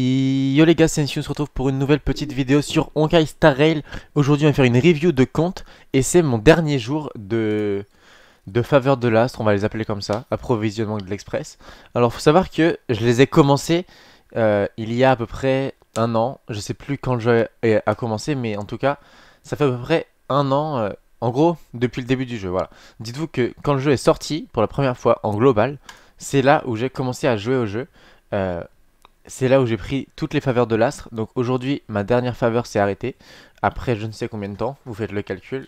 yo les gars, c'est on se retrouve pour une nouvelle petite vidéo sur Honkai Star Rail. Aujourd'hui, on va faire une review de compte et c'est mon dernier jour de de faveur de l'astre, on va les appeler comme ça, approvisionnement de l'Express. Alors, faut savoir que je les ai commencé euh, il y a à peu près un an. Je sais plus quand le jeu a commencé, mais en tout cas, ça fait à peu près un an. Euh, en gros, depuis le début du jeu, voilà. Dites-vous que quand le jeu est sorti pour la première fois en global, c'est là où j'ai commencé à jouer au jeu. Euh, c'est là où j'ai pris toutes les faveurs de l'astre. Donc aujourd'hui, ma dernière faveur s'est arrêtée. Après je ne sais combien de temps, vous faites le calcul.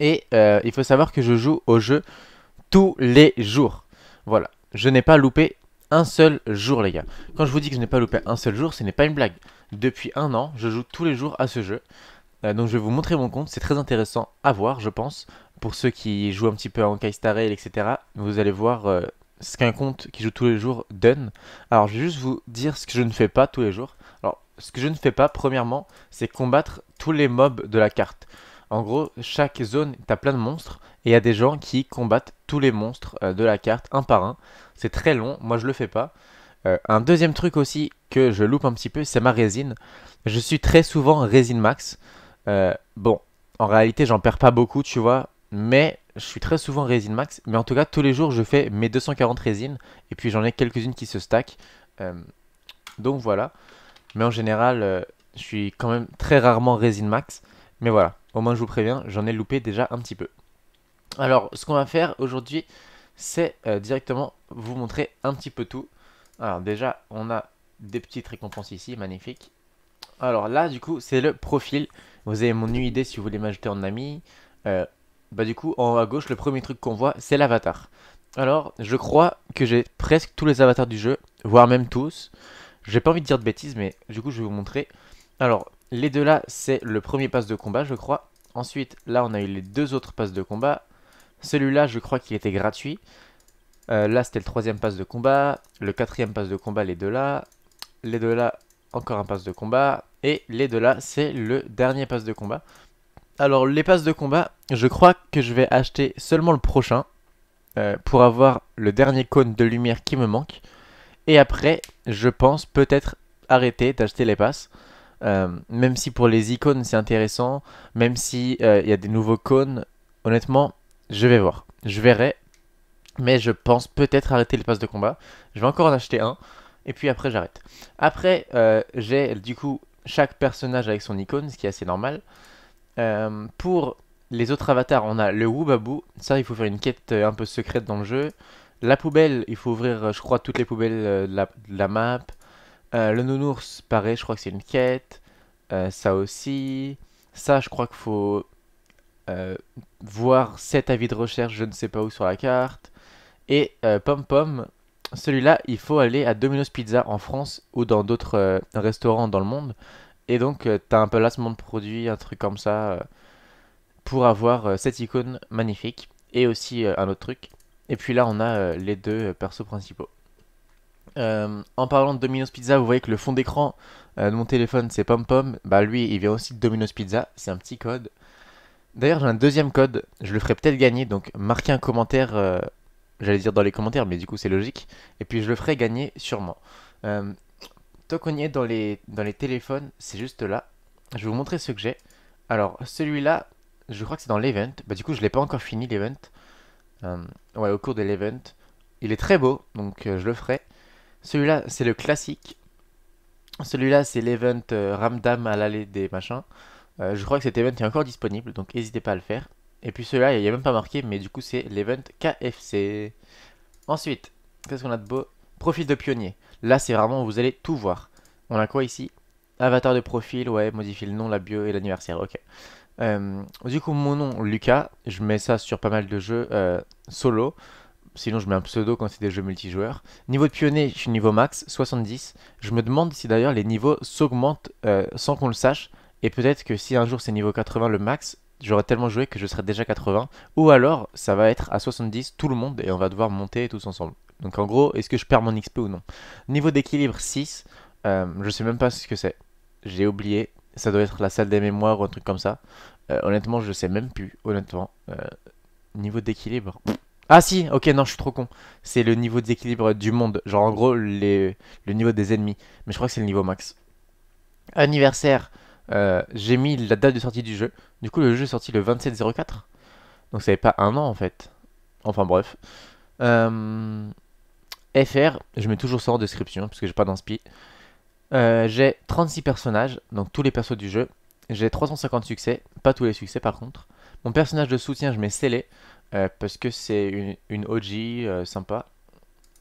Et euh, il faut savoir que je joue au jeu tous les jours. Voilà, je n'ai pas loupé un seul jour les gars. Quand je vous dis que je n'ai pas loupé un seul jour, ce n'est pas une blague. Depuis un an, je joue tous les jours à ce jeu. Euh, donc je vais vous montrer mon compte, c'est très intéressant à voir je pense. Pour ceux qui jouent un petit peu en Kaistarel, etc. Vous allez voir... Euh, ce qu'un compte qui joue tous les jours donne. Alors, je vais juste vous dire ce que je ne fais pas tous les jours. Alors, ce que je ne fais pas, premièrement, c'est combattre tous les mobs de la carte. En gros, chaque zone, t'as plein de monstres et il y a des gens qui combattent tous les monstres euh, de la carte un par un. C'est très long, moi je le fais pas. Euh, un deuxième truc aussi que je loupe un petit peu, c'est ma résine. Je suis très souvent résine max. Euh, bon, en réalité, j'en perds pas beaucoup, tu vois, mais je suis très souvent résine max, mais en tout cas, tous les jours, je fais mes 240 résines, et puis j'en ai quelques-unes qui se stack. Euh, donc voilà. Mais en général, euh, je suis quand même très rarement résine max. Mais voilà, au moins je vous préviens, j'en ai loupé déjà un petit peu. Alors, ce qu'on va faire aujourd'hui, c'est euh, directement vous montrer un petit peu tout. Alors déjà, on a des petites récompenses ici, magnifique. Alors là, du coup, c'est le profil. Vous avez mon UID si vous voulez m'ajouter en ami bah du coup en haut à gauche le premier truc qu'on voit c'est l'avatar. Alors je crois que j'ai presque tous les avatars du jeu, voire même tous. J'ai pas envie de dire de bêtises mais du coup je vais vous montrer. Alors les deux là c'est le premier passe de combat je crois. Ensuite là on a eu les deux autres passes de combat. Celui-là je crois qu'il était gratuit. Euh, là c'était le troisième passe de combat, le quatrième passe de combat les deux là. Les deux là encore un passe de combat et les deux là c'est le dernier passe de combat. Alors, les passes de combat, je crois que je vais acheter seulement le prochain euh, pour avoir le dernier cône de lumière qui me manque. Et après, je pense peut-être arrêter d'acheter les passes. Euh, même si pour les icônes c'est intéressant, même si euh, il y a des nouveaux cônes, honnêtement, je vais voir. Je verrai. Mais je pense peut-être arrêter les passes de combat. Je vais encore en acheter un. Et puis après j'arrête. Après, j'ai du coup chaque personnage avec son icône, ce qui est assez normal. Euh, pour les autres avatars, on a le Wubabou. Ça, il faut faire une quête euh, un peu secrète dans le jeu. La poubelle, il faut ouvrir, euh, je crois, toutes les poubelles de la, map. le nounours, pareil, je crois que c'est une quête. ça aussi. Ça, je crois qu'il faut voir cet avis de recherche, je ne sais pas où, sur la carte. Et Pom Pom, celui-là, il faut aller à Domino's Pizza en France ou dans d'autres restaurants dans le monde et donc, euh, tu as un peu de produit, un truc comme ça, euh, pour avoir euh, cette icône magnifique et aussi un autre truc. Et puis là, on a les deux persos principaux. en parlant de Domino's Pizza, vous voyez que le fond d'écran de mon téléphone, c'est Pom Pom. Bah, lui, il vient aussi de Domino's Pizza. C'est un petit code. D'ailleurs, j'ai un deuxième code. Je le ferai peut-être gagner. Donc, marquez un commentaire. J'allais dire dans les commentaires, mais du coup, c'est logique. Et puis, je le ferai gagner sûrement. Tant dans les, téléphones, c'est juste là. Je vais vous montrer ce que j'ai. Alors, celui-là, je crois que c'est dans l'event. Bah, du coup, je l'ai pas encore fini, l'event. Euh, ouais, au cours de l'event. Il est très beau, donc euh, je le ferai. Celui-là, c'est le classique. Celui-là, c'est l'event euh, Ramdam à l'allée des machins. je crois que cet event est encore disponible, donc n'hésitez pas à le faire. Et puis celui-là, il n'y a même pas marqué, mais du coup, c'est l'event KFC. Ensuite, qu'est-ce qu'on a de beau Profil de pionnier. Là, c'est vraiment vous allez tout voir. On a quoi ici Avatar de profil, ouais, Modifie le nom, la bio et l'anniversaire, ok. Euh, du coup, mon nom, Lucas, je mets ça sur pas mal de jeux euh, solo. Sinon, je mets un pseudo quand c'est des jeux multijoueurs. Niveau de pionnier, je suis niveau max, 70. Je me demande si d'ailleurs les niveaux s'augmentent euh, sans qu'on le sache. Et peut-être que si un jour c'est niveau 80 le max, j'aurais tellement joué que je serais déjà 80. Ou alors, ça va être à 70 tout le monde et on va devoir monter tous ensemble. Donc en gros, est-ce que je perds mon XP ou non Niveau d'équilibre 6, euh, je sais même pas ce que c'est. J'ai oublié, ça doit être la salle des mémoires ou un truc comme ça. Euh, honnêtement, je sais même plus, honnêtement. Euh, niveau d'équilibre... Ah si, ok, non, je suis trop con. C'est le niveau d'équilibre du monde. Genre en gros, les... le niveau des ennemis. Mais je crois que c'est le niveau max. Anniversaire, j'ai mis la date de sortie du jeu. Du coup, le jeu est sorti le 27-04. Donc ça n'avait pas un an en fait. Enfin bref. FR, je mets toujours ça en description parce que j'ai pas d'inspi. Euh, j'ai 36 personnages, donc tous les persos du jeu. J'ai 350 succès, pas tous les succès par contre. Mon personnage de soutien, je mets scellé euh, parce que c'est une, OG euh, sympa.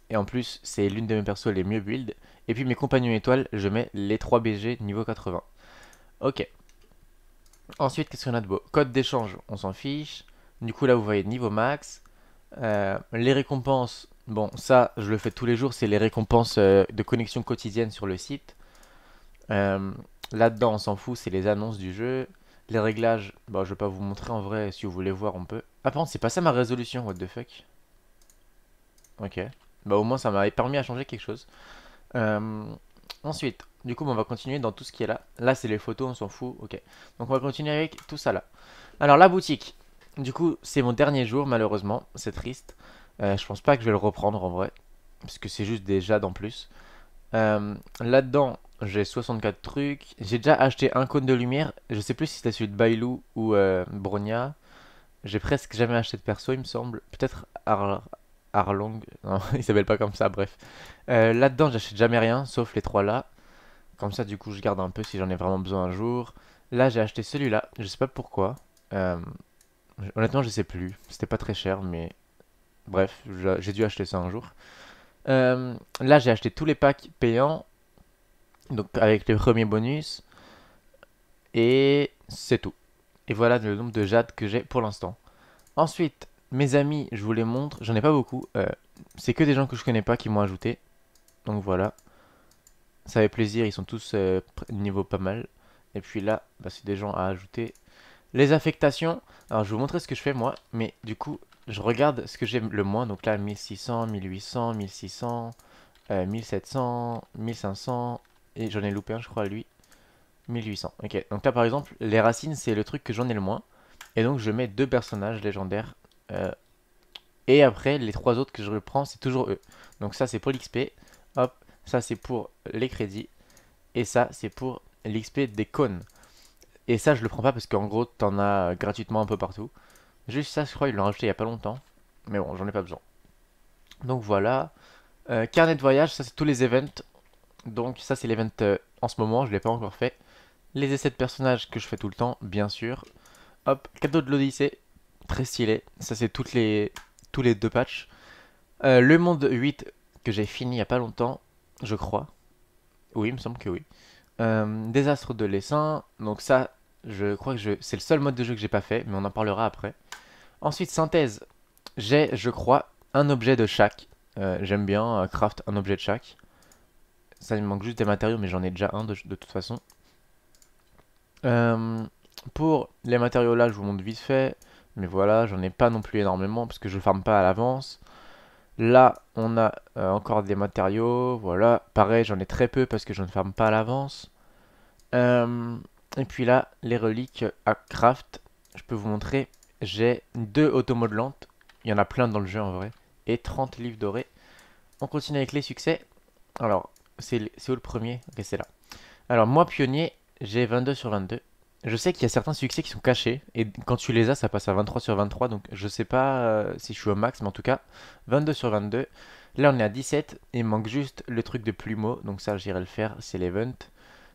Et en plus, c'est l'une de mes persos les mieux build. Et puis mes compagnons étoiles, je mets les 3 BG niveau 80. Ok. Ensuite, qu'est-ce qu'on a de beau Code d'échange, on s'en fiche. Du coup, là, vous voyez niveau max. les récompenses, Bon, ça, je le fais tous les jours, c'est les récompenses euh, de connexion quotidienne sur le site. Euh, là-dedans, on s'en fout, c'est les annonces du jeu. Les réglages, bah, je vais pas vous montrer en vrai, si vous voulez voir, on peut. Ah, par c'est pas ça ma résolution, what the fuck. Ok. Bah, au moins, ça m'a permis à changer quelque chose. Euh, ensuite, du coup, bah, on va continuer dans tout ce qui est là. Là, c'est les photos, on s'en fout, ok. Donc, on va continuer avec tout ça là. Alors, la boutique. Du coup, c'est mon dernier jour, malheureusement, c'est triste. Euh, je pense pas que je vais le reprendre en vrai, parce que c'est juste des jades en plus. Euh, là-dedans, j'ai 64 trucs. J'ai déjà acheté un cône de lumière. Je sais plus si c'était celui de Bailou ou euh, bronia Bronya. J'ai presque jamais acheté de perso, il me semble. Peut-être Arlong. Non, il s'appelle pas comme ça, bref. Là-dedans, j'achète jamais rien, sauf les trois là. Comme ça, du coup, je garde un peu si j'en ai vraiment besoin un jour. Là, j'ai acheté celui-là. Je sais pas pourquoi. honnêtement, je sais plus. C'était pas très cher, mais Bref, j'ai dû acheter ça un jour. Euh, là, j'ai acheté tous les packs payants, donc avec les premiers bonus, et c'est tout. Et voilà le nombre de jade que j'ai pour l'instant. Ensuite, mes amis, je vous les montre, j'en ai pas beaucoup, euh, c'est que des gens que je connais pas qui m'ont ajouté, donc voilà. Ça fait plaisir, ils sont tous euh, niveau pas mal. Et puis là, bah, c'est des gens à ajouter. Les affectations, alors je vais vous montrer ce que je fais moi, mais du coup, je regarde ce que j'ai le moins. Donc là, 1600, 1800, 1600, 1700, 1500. Et j'en ai loupé un, je crois, lui. 1800. Ok, donc là, par exemple, les racines, c'est le truc que j'en ai le moins. Et donc, je mets deux personnages légendaires. Euh, et après, les trois autres que je reprends, c'est toujours eux. Donc ça, c'est pour l'XP. Hop, ça, c'est pour les crédits. Et ça, c'est pour l'XP des cônes. Et ça, je le prends pas parce qu'en gros, t'en as gratuitement un peu partout. Juste ça, je crois, ils l'ont rajouté il y a pas longtemps. Mais bon, j'en ai pas besoin. Donc voilà. Euh, carnet de voyage, ça c'est tous les events. Donc ça c'est l'event euh, en ce moment, je l'ai pas encore fait. Les essais de personnages que je fais tout le temps, bien sûr. Hop, cadeau de l'Odyssée, très stylé. Ça c'est toutes les tous les deux patchs. Euh, le monde 8 que j'ai fini il n'y a pas longtemps, je crois. Oui, il me semble que oui. désastre de l'Essin donc ça, je crois que c'est le seul mode de jeu que j'ai pas fait, mais on en parlera après. Ensuite, synthèse. J'ai, je crois, un objet de chaque. Euh, j'aime bien euh, craft un objet de chaque. Ça, me manque juste des matériaux, mais j'en ai déjà un de, toute façon. Euh, pour les matériaux là, je vous montre vite fait. Mais voilà, j'en ai pas non plus énormément, parce que je ferme pas à l'avance. Là, on a encore des matériaux, voilà. Pareil, j'en ai très peu, parce que je ne ferme pas à l'avance. et puis là, les reliques à craft, je peux vous montrer j'ai deux automodelantes. Il y en a plein dans le jeu en vrai. Et 30 livres dorés. On continue avec les succès. Alors, c'est où le premier Ok, c'est là. Alors, moi, pionnier, j'ai 22 sur 22. Je sais qu'il y a certains succès qui sont cachés. Et quand tu les as, ça passe à 23 sur 23. Donc, je sais pas euh, si je suis au max, mais en tout cas, 22 sur 22. Là, on est à 17. Et il manque juste le truc de plumeau. Donc, ça, j'irai le faire. C'est l'event.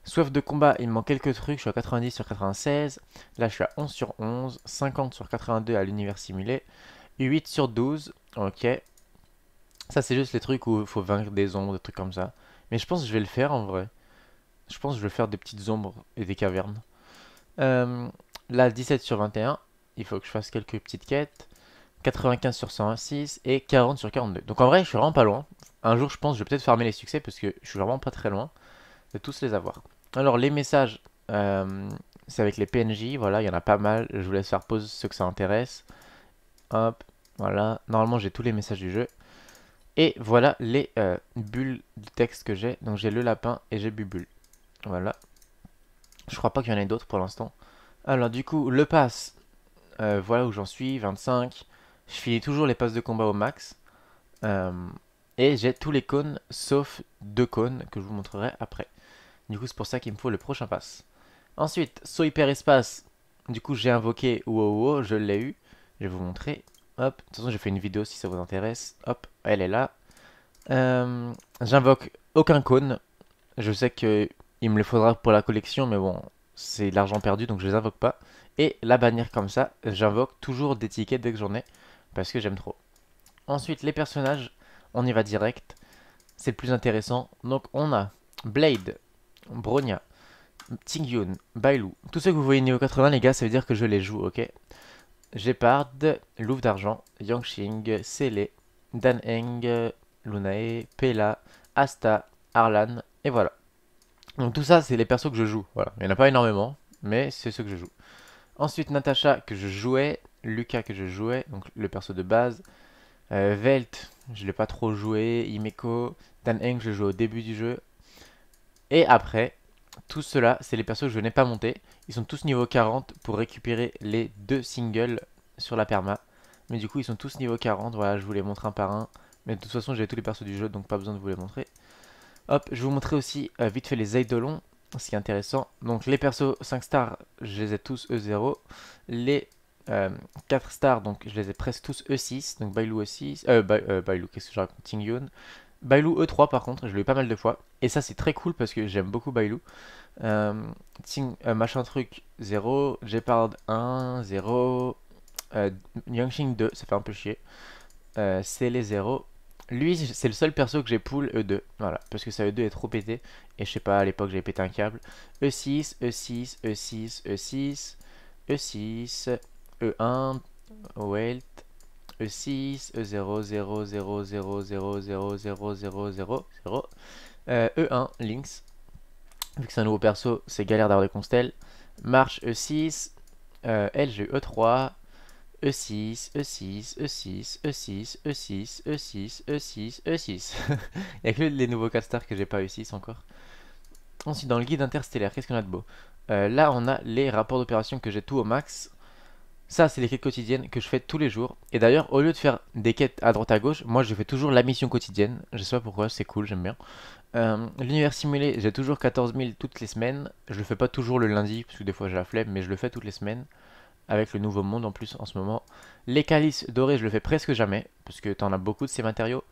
Soif de combat, il manque quelques trucs, je suis à 90 sur 96. Là, je suis à 11 sur 11, 50 sur 82 à l'univers simulé, 8 sur 12, ok. Ça, c'est juste les trucs où il faut vaincre des ombres, des trucs comme ça. Mais je pense que je vais le faire en vrai. Je pense que je vais faire des petites ombres et des cavernes. Euh, là, 17 sur 21, il faut que je fasse quelques petites quêtes. 95 sur 106 et 40 sur 42. Donc en vrai, je suis vraiment pas loin. Un jour, je pense, je vais peut-être farmer les succès parce que je suis vraiment pas très loin de tous les avoir. Alors les messages, euh, c'est avec les PNJ, voilà, il y en a pas mal. Je vous laisse faire pause ceux que ça intéresse. Hop, voilà. Normalement j'ai tous les messages du jeu. Et voilà les euh, bulles de texte que j'ai. Donc j'ai le lapin et j'ai Bubule. Voilà. Je crois pas qu'il y en ait d'autres pour l'instant. Alors du coup, le pass. Euh, voilà où j'en suis, 25. Je finis toujours les passes de combat au max. et j'ai tous les cônes, sauf deux cônes que je vous montrerai après. Du coup, c'est pour ça qu'il me faut le prochain pass. Ensuite, saut espace. Du coup, j'ai invoqué WoWo, je l'ai eu. Je vais vous montrer. Hop, de toute façon, j'ai fait une vidéo si ça vous intéresse. Hop, elle est là. Euh, j'invoque aucun cône. Je sais qu'il me le faudra pour la collection, mais bon, c'est l'argent perdu, donc je les invoque pas. Et la bannière comme ça, j'invoque toujours des tickets dès que j'en ai, parce que j'aime trop. Ensuite, les personnages, on y va direct. C'est le plus intéressant. Donc on a Blade, Bronya, Tingyun, Bailu Tous ceux que vous voyez niveau 80, les gars, ça veut dire que je les joue, ok Gepard, Louvre d'Argent, Yangxing, Sele, Danheng, Lunae, Pela, Asta, Arlan, et voilà. Donc tout ça, c'est les persos que je joue, voilà. Il n'y en a pas énormément, mais c'est ceux que je joue. Ensuite, Natacha, que je jouais, Lucas, que je jouais, donc le perso de base, euh, Velt, je l'ai pas trop joué, Imeko, Danheng, je jouais au début du jeu, et après, tout cela, c'est les persos que je n'ai pas montés. Ils sont tous niveau 40 pour récupérer les deux singles sur la perma. Mais du coup, ils sont tous niveau 40. Voilà, je vous les montre un par un. Mais de toute façon, j'ai tous les persos du jeu, donc pas besoin de vous les montrer. Hop, je vais vous montrer aussi euh, vite fait les Eidolons, ce qui est intéressant. Donc les persos 5 stars, je les ai tous E0. Les 4 euh, stars, donc je les ai presque tous E6. Donc Bailou E6. Euh, euh qu'est-ce que je raconte Tingyun. Bailou E3 par contre, je l'ai eu pas mal de fois. Et ça c'est très cool parce que j'aime beaucoup Bailou. Euh, euh, machin truc 0, Jepard 1, 0, euh, 2, ça fait un peu chier. c'est les 0. Lui c'est le seul perso que j'ai pull E2. Voilà, parce que ça E2 est trop pété. Et je sais pas, à l'époque j'ai pété un câble. E6, E6, E6, E6, E6, E1, Welt, E6, E0, E1, Lynx. Vu que c'est un nouveau perso, c'est galère d'avoir des constelles. Marche E6, euh, LG E3, E6, E6, E6, E6, E6, E6, E6, E6. Il n'y a que les nouveaux casters que j'ai pas E6 encore. Ensuite, dans le guide interstellaire, qu'est-ce qu'on a de beau euh, Là, on a les rapports d'opération que j'ai tout au max. Ça, c'est les quêtes quotidiennes que je fais tous les jours. Et d'ailleurs, au lieu de faire des quêtes à droite à gauche, moi je fais toujours la mission quotidienne. Je sais pas pourquoi, c'est cool, j'aime bien. Euh, l'univers simulé, j'ai toujours 14 000 toutes les semaines. Je le fais pas toujours le lundi, parce que des fois j'ai la flemme, mais je le fais toutes les semaines. Avec le nouveau monde en plus en ce moment. Les calices dorés, je le fais presque jamais, parce que t'en as beaucoup de ces matériaux.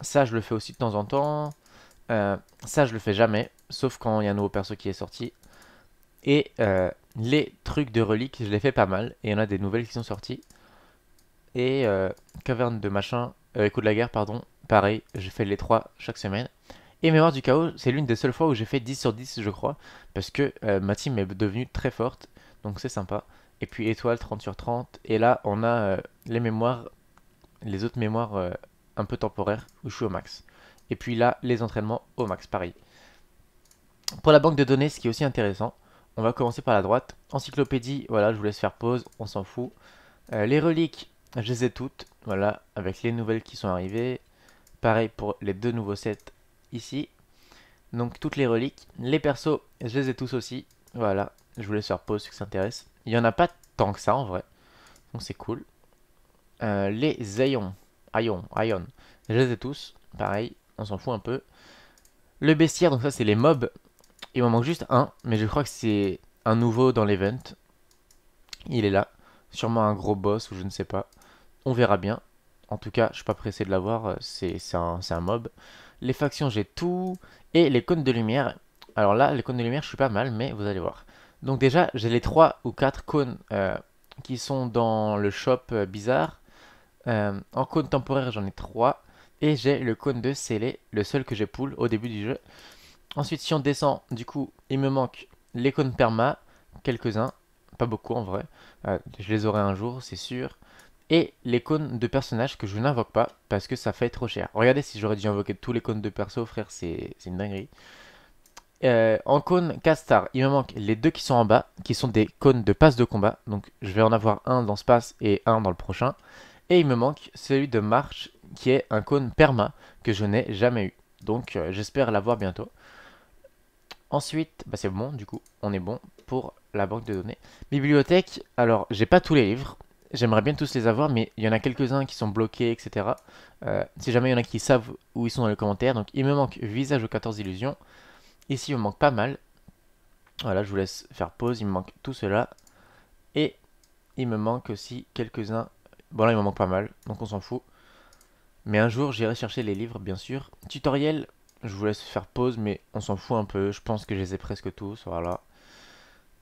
Ça, je le fais aussi de temps en temps. Euh, ça, je le fais jamais, sauf quand il y a un nouveau perso qui est sorti. Et euh, les trucs de reliques, je les fais pas mal. Et il y en a des nouvelles qui sont sorties. Et euh, caverne de machin, euh, de la guerre, pardon. Pareil, je fais les trois chaque semaine. Et Mémoire du Chaos, c'est l'une des seules fois où j'ai fait 10 sur 10, je crois. Parce que euh, ma team est devenue très forte. Donc c'est sympa. Et puis étoile 30 sur 30. Et là, on a les mémoires, les autres mémoires un peu temporaires où je suis au max. Et puis là, les entraînements au max, pareil. Pour la banque de données, ce qui est aussi intéressant, on va commencer par la droite. Encyclopédie, voilà, je vous laisse faire pause, on s'en fout. Euh, les reliques, je les ai toutes, voilà, avec les nouvelles qui sont arrivées. Pareil pour les deux nouveaux sets ici. Donc toutes les reliques. Les persos, je les ai tous aussi. Voilà, je vous laisse faire pause ceux qui s'intéressent. Il n'y en a pas tant que ça en vrai. Donc c'est cool. Euh, les aïons, aïons, aïons, je les ai tous. Pareil, on s'en fout un peu. Le bestiaire, donc ça c'est les mobs. Il m'en manque juste un, mais je crois que c'est un nouveau dans l'event. Il est là. Sûrement un gros boss ou je ne sais pas. On verra bien. En tout cas, je suis pas pressé de l'avoir. C'est un, mob. Les factions, j'ai tout. Et les cônes de lumière. Alors là, les cônes de lumière, je suis pas mal, mais vous allez voir. Donc déjà, j'ai les 3 ou 4 cônes euh, qui sont dans le shop euh, bizarre. Euh, en cône temporaire, j'en ai 3. Et j'ai le cône de scellé, le seul que j'ai pull au début du jeu. Ensuite, si on descend, du coup, il me manque les cônes perma, quelques-uns, pas beaucoup en vrai. Euh, je les aurai un jour, c'est sûr. Et les cônes de personnages que je n'invoque pas parce que ça fait trop cher. Regardez si j'aurais dû invoquer tous les cônes de perso, frère, c'est une dinguerie. Euh, en cône Castar, il me manque les deux qui sont en bas, qui sont des cônes de passe de combat. Donc je vais en avoir un dans ce passe et un dans le prochain. Et il me manque celui de marche, qui est un cône perma que je n'ai jamais eu. Donc euh, j'espère l'avoir bientôt. Ensuite, bah, c'est bon, du coup, on est bon pour la banque de données. Bibliothèque, alors, j'ai pas tous les livres. J'aimerais bien tous les avoir, mais il y en a quelques-uns qui sont bloqués, etc. Euh, si jamais il y en a qui savent où ils sont dans les commentaires. Donc, il me manque Visage aux 14 illusions. Ici, il me manque pas mal. Voilà, je vous laisse faire pause. Il me manque tout cela. Et il me manque aussi quelques-uns. Bon, là, il me manque pas mal, donc on s'en fout. Mais un jour, j'irai chercher les livres, bien sûr. Tutoriel je vous laisse faire pause, mais on s'en fout un peu. Je pense que je les ai presque tous. Voilà.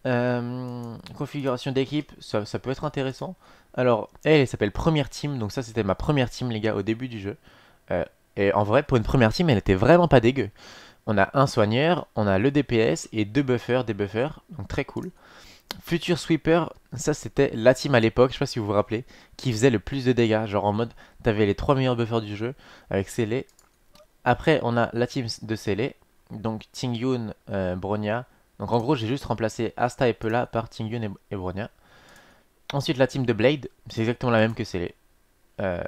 Euh, configuration d'équipe, ça, peut être intéressant. Alors, elle, s'appelle Première Team. Donc, ça, c'était ma première team, les gars, au début du jeu. Euh, et en vrai, pour une première team, elle était vraiment pas dégueu. On a un soigneur, on a le DPS et deux buffers, des buffers. Donc, très cool. Future Sweeper, ça c'était la team à l'époque, je sais pas si vous vous rappelez, qui faisait le plus de dégâts. Genre en mode, t'avais les trois meilleurs buffers du jeu avec scellé après, on a la team de Sele, donc Tingyun, euh, Bronya. Donc en gros, j'ai juste remplacé Asta et Pela par Tingyun et, Bronya. Ensuite, la team de Blade, c'est exactement la même que Sele. Euh,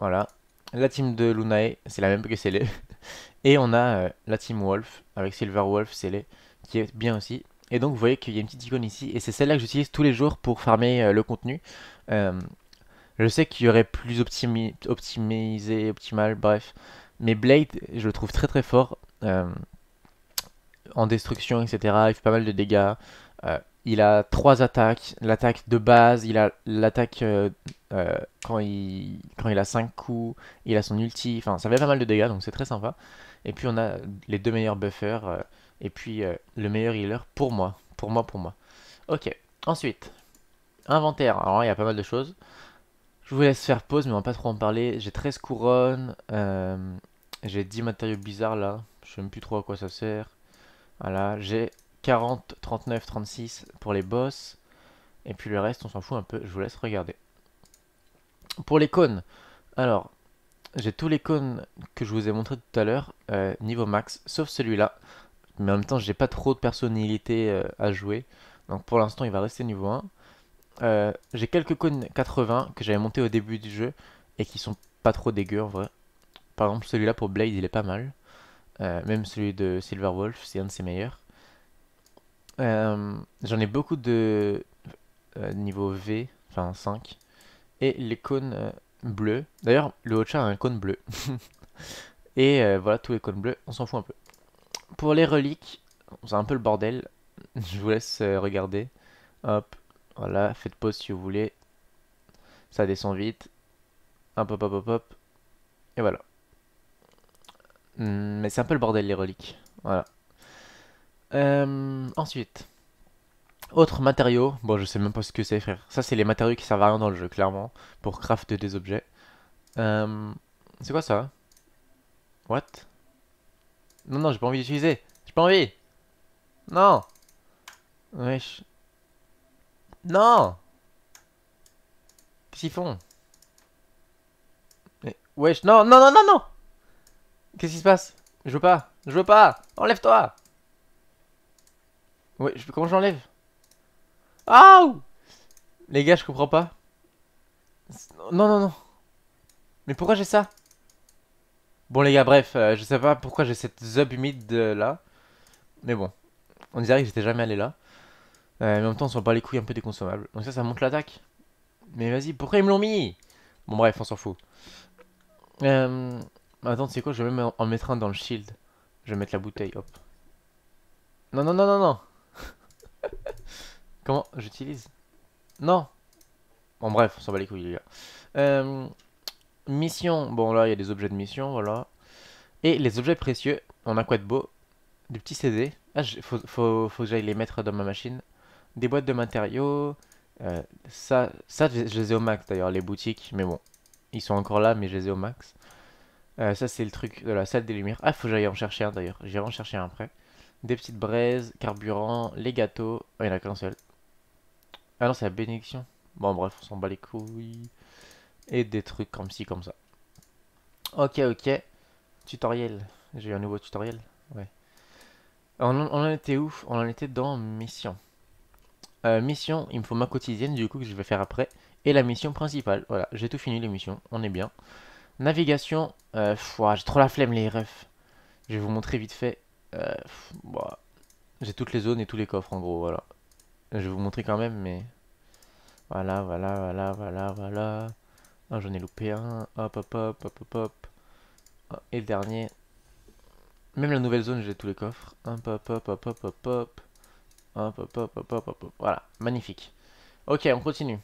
voilà. La team de Lunae, c'est la même que Sele. et on a euh, la team Wolf, avec Silver Wolf, Sele, qui est bien aussi. Et donc vous voyez qu'il y a une petite icône ici, et c'est celle-là que j'utilise tous les jours pour farmer le contenu. je sais qu'il y aurait plus optimisé, optimal, bref. Mais Blade, je le trouve très très fort euh, en destruction, etc. Il fait pas mal de dégâts. Euh, il a trois attaques. L'attaque de base, il a l'attaque euh, quand, il, quand il a 5 coups, il a son ulti. Enfin, ça fait pas mal de dégâts, donc c'est très sympa. Et puis on a les deux meilleurs buffers. et puis le meilleur healer pour moi. Pour moi, pour moi. Ok. Ensuite, inventaire. Alors il y a pas mal de choses. Je vous laisse faire pause, mais on va pas trop en parler. J'ai 13 couronnes. Euh, j'ai 10 matériaux bizarres là. Je sais même plus trop à quoi ça sert. Voilà, j'ai 40, 39, 36 pour les boss. Et puis le reste, on s'en fout un peu. Je vous laisse regarder. Pour les cônes. Alors, j'ai tous les cônes que je vous ai montré tout à l'heure. Euh, niveau max, sauf celui-là. Mais en même temps, j'ai pas trop de personnalité euh, à jouer. Donc pour l'instant, il va rester niveau 1. Euh, j'ai quelques cônes 80 que j'avais monté au début du jeu et qui sont pas trop dégueux en vrai. Par exemple, celui-là pour Blade, il est pas mal. Euh, même celui de Silver Wolf c'est un de ses meilleurs. Euh, j'en ai beaucoup de niveau V, enfin 5. Et les cônes bleus. D'ailleurs, le Watcher a un cône bleu. et voilà, tous les cônes bleus, on s'en fout un peu. Pour les reliques, c'est un peu le bordel. Je vous laisse regarder. Hop, voilà, faites pause si vous voulez. Ça descend vite. Hop, hop, hop, hop, hop. Et voilà. Hmm, mais c'est un peu le bordel, les reliques. Voilà. Euh, ensuite. Autre matériau. Bon, je sais même pas ce que c'est, frère. Ça, c'est les matériaux qui servent à rien dans le jeu, clairement. Pour crafter des objets. Euh, c'est quoi ça What Non, non, j'ai pas envie d'utiliser. J'ai pas envie. Non. Wesh. Non Qu'est-ce qu'ils font Mais, Wesh, non, non, non, non, non Qu'est-ce qui se passe Je veux pas, je veux pas Enlève-toi comment j'enlève Aouh Les gars, je comprends pas. Non, non, non. Mais pourquoi j'ai ça Bon les gars, bref, euh, je sais pas pourquoi j'ai cette zub humide euh, là. Mais bon, on dirait que j'étais jamais allé là en même temps, on s'en bat les couilles un peu des consommables. Donc ça, ça monte l'attaque. Mais vas-y, pourquoi ils me l'ont mis Bon, bref, on s'en fout. Euh... Attends, c'est quoi Je vais même en mettre un dans le shield. Je vais mettre la bouteille, hop. Non, non, non, non, non Comment J'utilise Non Bon, bref, on s'en bat les couilles, les gars. Euh... Mission. Bon, là, il y a des objets de mission, voilà. Et les objets précieux, on a quoi de beau Du petit CD. Ah, faut, faut, faut que j'aille les mettre dans ma machine des boîtes de matériaux. Euh, ça, ça, je, les ai au max d'ailleurs, les boutiques. Mais bon, ils sont encore là, mais je les ai au max. Euh, ça, c'est le truc de la salle des lumières. Ah, faut que j'aille en chercher un d'ailleurs. J'irai en chercher un après. Des petites braises, carburant, les gâteaux. Oh, il n'y en a qu'un seul. Ah non, c'est la bénédiction. Bon, bref, on s'en bat les couilles. Et des trucs comme ci, comme ça. Ok, ok. Tutoriel. J'ai eu un nouveau tutoriel. Ouais. On, on en était ouf On en était dans Mission. Euh, mission, il me faut ma quotidienne du coup que je vais faire après. Et la mission principale, voilà, j'ai tout fini les missions, on est bien. Navigation, euh, j'ai trop la flemme les refs. Je vais vous montrer vite fait. Euh, j'ai toutes les zones et tous les coffres en gros, voilà. Je vais vous montrer quand même, mais... Voilà, voilà, voilà, voilà, voilà. Ah, j'en ai loupé un. Hop, hop, hop, hop, hop, hop. Ah, et le dernier. Même la nouvelle zone, j'ai tous les coffres. Hop, hop, hop, hop, hop, hop, hop. Voilà, magnifique. Ok, on continue.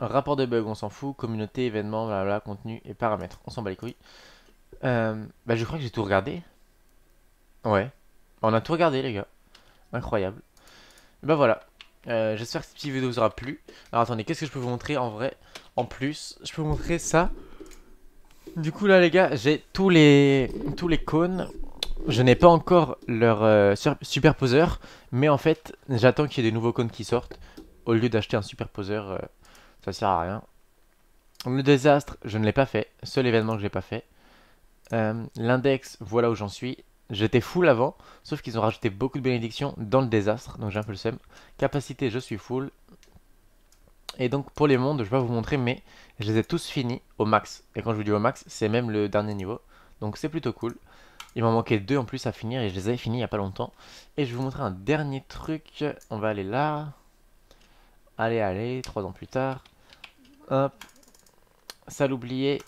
Rapport de bug, on s'en fout. Communauté, événement, blablabla, contenu et paramètres. On s'en bat les couilles. Euh, bah, je crois que j'ai tout regardé. Ouais. On a tout regardé, les gars. Incroyable. bah voilà. Euh, j'espère que cette petite vidéo vous aura plu. Alors attendez, qu'est-ce que je peux vous montrer en vrai En plus, je peux vous montrer ça. Du coup là les gars, j'ai tous les tous les cônes je n'ai pas encore leur euh, superposer, superposeur, mais en fait, j'attends qu'il y ait des nouveaux cônes qui sortent. Au lieu d'acheter un superposeur, euh, ça sert à rien. Le désastre, je ne l'ai pas fait. Seul événement que je j'ai pas fait. Euh, l'index, voilà où j'en suis. J'étais full avant, sauf qu'ils ont rajouté beaucoup de bénédictions dans le désastre, donc j'ai un peu le seum. Capacité, je suis full. Et donc pour les mondes, je vais pas vous montrer, mais je les ai tous finis au max. Et quand je vous dis au max, c'est même le dernier niveau. Donc c'est plutôt cool. Il m'en manquait deux en plus à finir et je les avais finis il n'y a pas longtemps. Et je vais vous montrer un dernier truc. On va aller là. Allez, allez, trois ans plus tard. Hop. Ça l'oublier.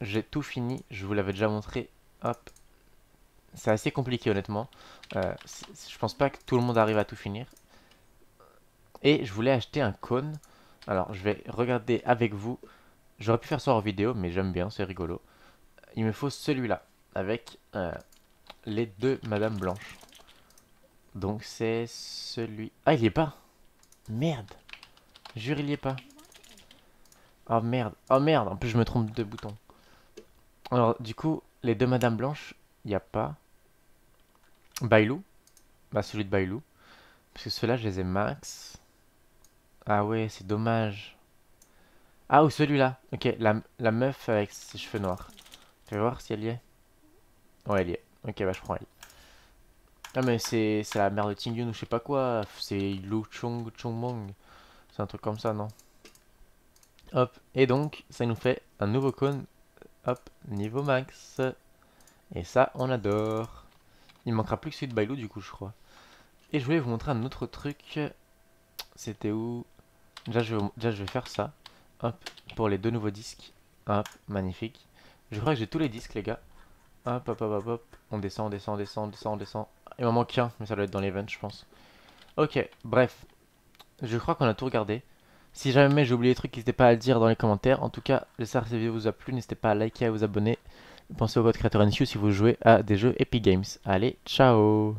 J'ai tout fini. Je vous l'avais déjà montré. Hop. C'est assez compliqué honnêtement. Euh, je pense pas que tout le monde arrive à tout finir. Et je voulais acheter un cône. Alors je vais regarder avec vous. J'aurais pu faire ça en vidéo mais j'aime bien, c'est rigolo. Il me faut celui-là avec euh, les deux Madame Blanche. Donc c'est celui... Ah, il y est pas Merde Jure, il y est pas. Oh merde, oh merde, en plus je me trompe de bouton. Alors du coup, les deux Madame Blanche, il n'y a pas. Bailou Bah celui de Bailou. Parce que ceux-là, je les ai max. Ah ouais, c'est dommage. Ah, ou celui-là. Ok, la, la meuf avec ses cheveux noirs. Je vais voir si elle y est. Ouais, elle est. Ok, bah je prends elle. Ah mais c'est la mère de Tingyun ou je sais pas quoi. C'est Lu Chong Chongmong. C'est un truc comme ça, non Hop. Et donc, ça nous fait un nouveau cone Hop, niveau max. Et ça, on adore. Il manquera plus que celui de Bailou du coup, je crois. Et je voulais vous montrer un autre truc. C'était où déjà je, vais, déjà je, vais, faire ça. Hop, pour les deux nouveaux disques. Hop, magnifique. Je crois que j'ai tous les disques, les gars. Hop, hop, hop, hop, hop. On descend, on descend, on descend, on descend, on descend. Il m'en manque un, mais ça doit être dans l'event, je pense. Ok, bref. Je crois qu'on a tout regardé. Si jamais j'ai oublié des trucs, n'hésitez pas à le dire dans les commentaires. En tout cas, j'espère que cette vidéo vous a plu. N'hésitez pas à liker, à vous abonner. Pensez au votre créateur NQ si vous jouez à des jeux Epic Games. Allez, ciao